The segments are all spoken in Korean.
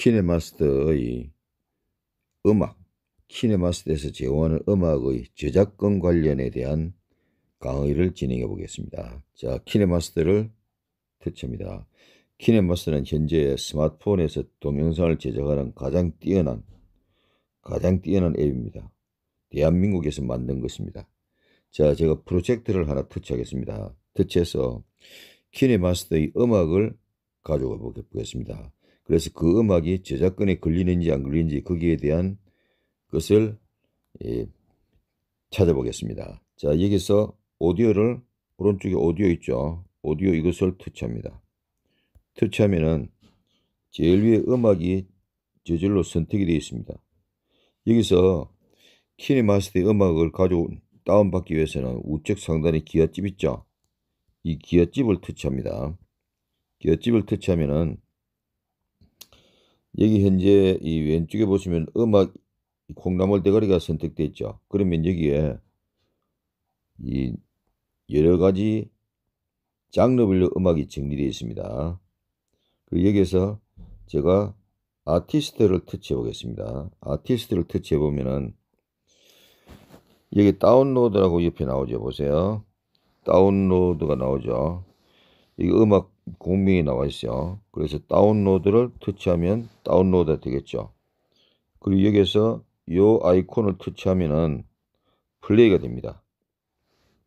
키네마스터의 음악, 키네마스터에서 제공하는 음악의 저작권 관련에 대한 강의를 진행해 보겠습니다. 자, 키네마스터를 퇴치합니다 키네마스터는 현재 스마트폰에서 동영상을 제작하는 가장 뛰어난, 가장 뛰어난 앱입니다. 대한민국에서 만든 것입니다. 자, 제가 프로젝트를 하나 터치하겠습니다. 터치해서 키네마스터의 음악을 가져가 보겠습니다. 그래서 그 음악이 저작권에 걸리는지 안 걸리는지 거기에 대한 것을 예, 찾아보겠습니다. 자 여기서 오디오를 오른쪽에 오디오 있죠. 오디오 이것을 터치합니다. 터치하면은 제일 위에 음악이 저절로 선택이 되어 있습니다. 여기서 키네마스터의 음악을 가져 다운받기 위해서는 우측 상단에 기어집 있죠. 이기어집을 터치합니다. 기어집을 터치하면은 여기 현재 이 왼쪽에 보시면 음악 콩나물 대가리가 선택되어 있죠. 그러면 여기에 이 여러 가지 장르별로 음악이 정리되어 있습니다. 그리고 여기에서 제가 아티스트를 터치해 보겠습니다. 아티스트를 터치해 보면은 여기 다운로드라고 옆에 나오죠. 보세요. 다운로드가 나오죠. 이 음악 공명이 나와 있어요. 그래서 다운로드를 터치하면 다운로드 되겠죠. 그리고 여기에서 이 아이콘을 터치하면은 플레이가 됩니다.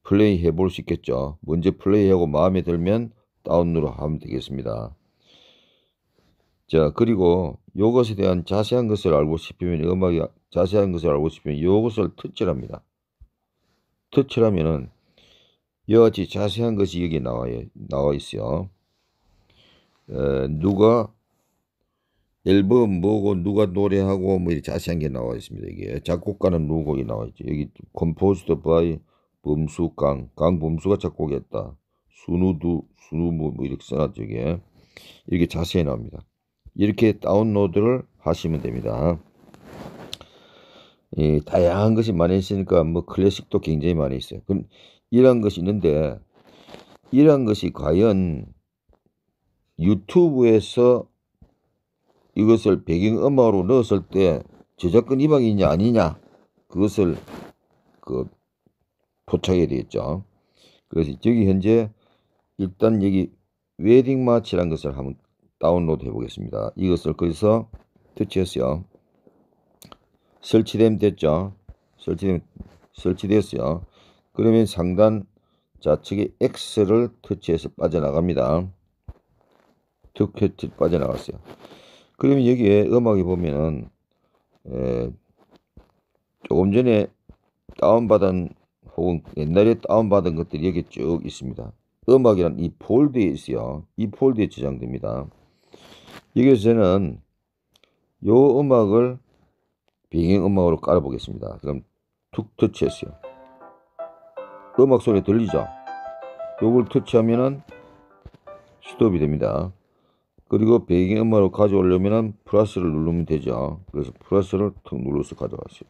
플레이 해볼 수 있겠죠. 먼저 플레이하고 마음에 들면 다운로드 하면 되겠습니다. 자 그리고 이것에 대한 자세한 것을 알고 싶으면 음악이 자세한 것을 알고 싶으면 이것을 터치합니다. 를 터치하면은 를 여하튼 자세한 것이 여기 나와 나와 있어요. 어, 누가 앨범 뭐고 누가 노래하고 뭐 이렇게 자세한 게 나와 있습니다. 이게 작곡가는 누구고 나와 있죠. 여기 composed by 범수강 강범수가 작곡했다. 순우두 순우무 뭐 이렇게 써놨죠. 이게 이렇게 자세히 나옵니다. 이렇게 다운로드를 하시면 됩니다. 예, 다양한 것이 많이 있으니까 뭐 클래식도 굉장히 많이 있어요. 그럼 이런 것이 있는데 이런 것이 과연 유튜브에서 이것을 배경음악으로 넣었을 때 저작권 위반이냐 아니냐 그것을 그 포착해야 되겠죠. 그래서 여기 현재 일단 여기 웨딩 마치라는 것을 한번 다운로드 해보겠습니다. 이것을 거기서 터치했어요. 설치됨 됐죠. 설치됨 설치됐어요. 그러면 상단 좌측에 X를 터치해서 빠져나갑니다. 득했지 빠져나갔어요. 그러면 여기에 음악이 보면은 에, 조금 전에 다운받은 혹은 옛날에 다운받은 것들이 여기 쭉 있습니다. 음악이란 이 폴드에 있어요. 이 폴드에 저장됩니다. 여기서 에는이 음악을 비행 음악으로 깔아보겠습니다. 그럼 툭 터치했어요. 음악 소리 들리죠? 요걸 터치하면은 스톱이 됩니다. 그리고 배경음악을 가져오려면 플러스를 누르면 되죠. 그래서 플러스를 툭 눌러서 가져가세요.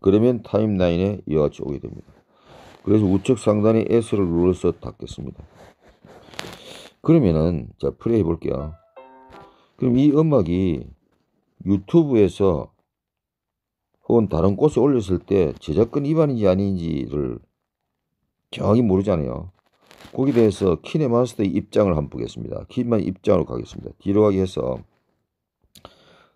그러면 타임라인에 이와 같이 오게 됩니다. 그래서 우측 상단에 S를 눌러서 닫겠습니다. 그러면은 자 플레이 해볼게요. 그럼 이 음악이 유튜브에서 혹은 다른 곳에 올렸을 때제작권 위반인지 아닌지를 정확히 모르잖아요. 거기에 대해서 키네마스터의 입장을 한번 보겠습니다. 키만 입장으로 가겠습니다. 뒤로 가기 해서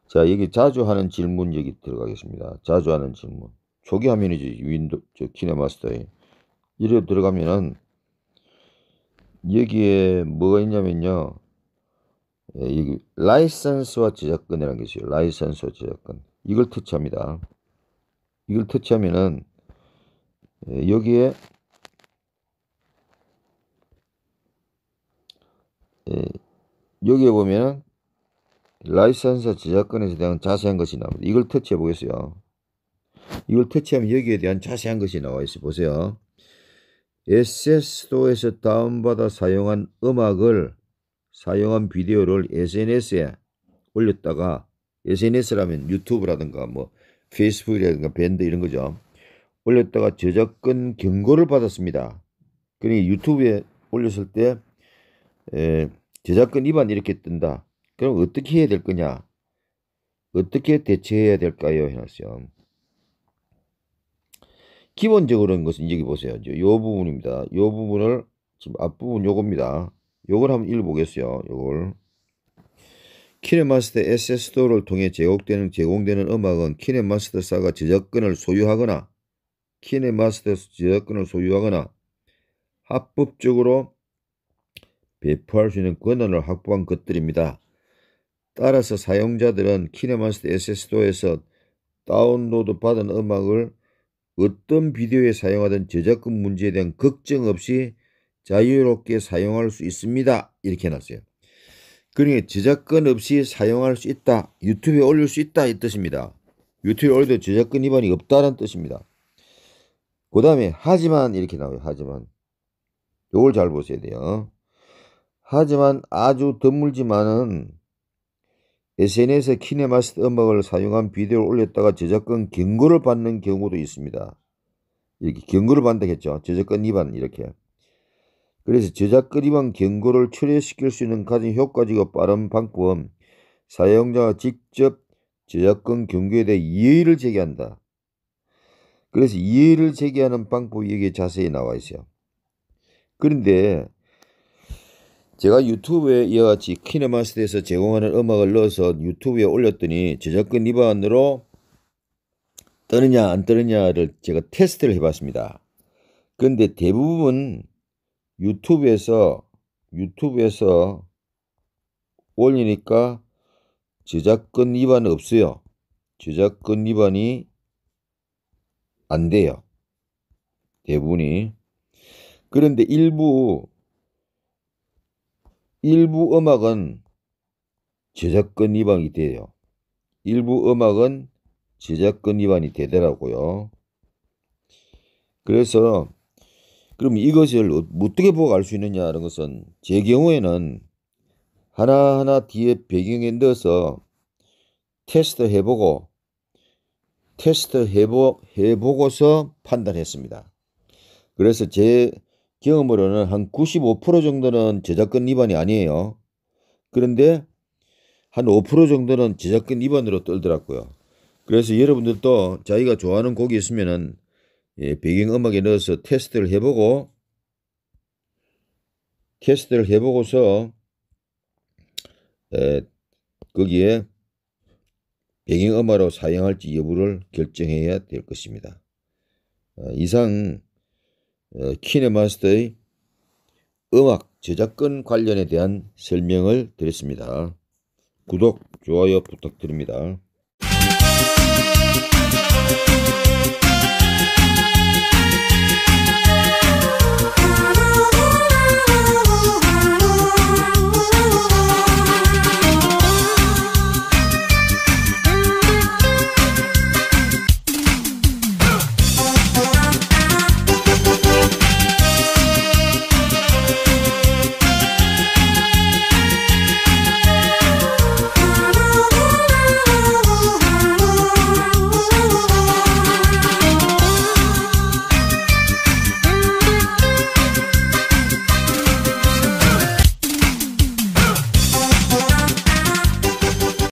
자 여기 자주 하는 질문 여기 들어가겠습니다. 자주 하는 질문 초기 화면이지 윈도 저 키네마스터의 이래 들어가면은 여기에 뭐가 있냐면요. 예, 여기 라이선스와 저작권이라는 게 있어요. 라이선스와 저작권. 이걸 터치합니다. 이걸 터치하면은 예, 여기에 예. 여기에 보면 라이선스 저작권에 대한 자세한 것이 나옵니다. 이걸 터치해 보겠어요. 이걸 터치하면 여기에 대한 자세한 것이 나와 있어요. 보세요. SS도에서 다운받아 사용한 음악을 사용한 비디오를 SNS에 올렸다가 SNS라면 유튜브라든가 뭐 페이스북이라든가 밴드 이런 거죠. 올렸다가 저작권 경고를 받았습니다. 그러니 유튜브에 올렸을 때 에, 저작권 위반 이렇게 뜬다. 그럼 어떻게 해야 될 거냐? 어떻게 대처해야 될까요? 해놨어요. 기본적으로는 것은 여기 보세요. 요 부분입니다. 요 부분을 지금 앞부분 요겁니다. 요걸 한번 읽어보겠어요. 요걸. 키네마스터 SS도를 통해 제공되는, 제공되는 음악은 키네마스터사가 저작권을 소유하거나 키네마스터 저작권을 소유하거나 합법적으로 배포할 수 있는 권한을 확보한 것들입니다. 따라서 사용자들은 키네마스터 SS도에서 다운로드 받은 음악을 어떤 비디오에 사용하든 저작권 문제에 대한 걱정 없이 자유롭게 사용할 수 있습니다. 이렇게 해놨어요. 그러니까 저작권 없이 사용할 수 있다. 유튜브에 올릴 수 있다. 이 뜻입니다. 유튜브에 올려도 저작권 위반이 없다는 뜻입니다. 그 다음에 하지만 이렇게 나와요. 하지만 요걸 잘 보셔야 돼요. 하지만 아주 드물지만은 SNS에 키네마스터 음악을 사용한 비디오를 올렸다가 저작권 경고를 받는 경우도 있습니다. 이렇게 경고를 받는다 했죠. 저작권 위반 이렇게. 그래서 저작권 위반 경고를 철회시킬 수 있는 가장 효과적이고 빠른 방법은 사용자가 직접 저작권 경고에 대해 이의를 제기한다. 그래서 이의를 제기하는 방법이 여기에 자세히 나와 있어요. 그런데 제가 유튜브에 이와 같이 키네마스터에서 제공하는 음악을 넣어서 유튜브에 올렸더니 저작권 위반으로 뜨느냐 안 뜨느냐를 제가 테스트를 해봤습니다. 그런데 대부분 유튜브에서 유튜브에서 올리니까 저작권 위반 없어요. 저작권 위반이 안 돼요. 대부분이. 그런데 일부 일부 음악은 저작권 위반이 돼요. 일부 음악은 저작권 위반이 되더라고요. 그래서 그럼 이것을 어떻게 보고 알 수 있느냐 는 것은 제 경우에는 하나하나 뒤에 배경에 넣어서 테스트 해보고 테스트 해보, 해보고서 판단했습니다. 그래서 제 경험으로는 한 95% 정도는 저작권 위반이 아니에요. 그런데 한 5% 정도는 저작권 위반으로 떨더라고요. 그래서 여러분들도 자기가 좋아하는 곡이 있으면은 예, 배경음악에 넣어서 테스트를 해보고 테스트를 해보고서 에, 거기에 배경음악으로 사용할지 여부를 결정해야 될 것입니다. 어, 이상 키네마스터의 어, 음악 저작권 관련에 대한 설명을 드렸습니다. 구독, 좋아요 부탁드립니다.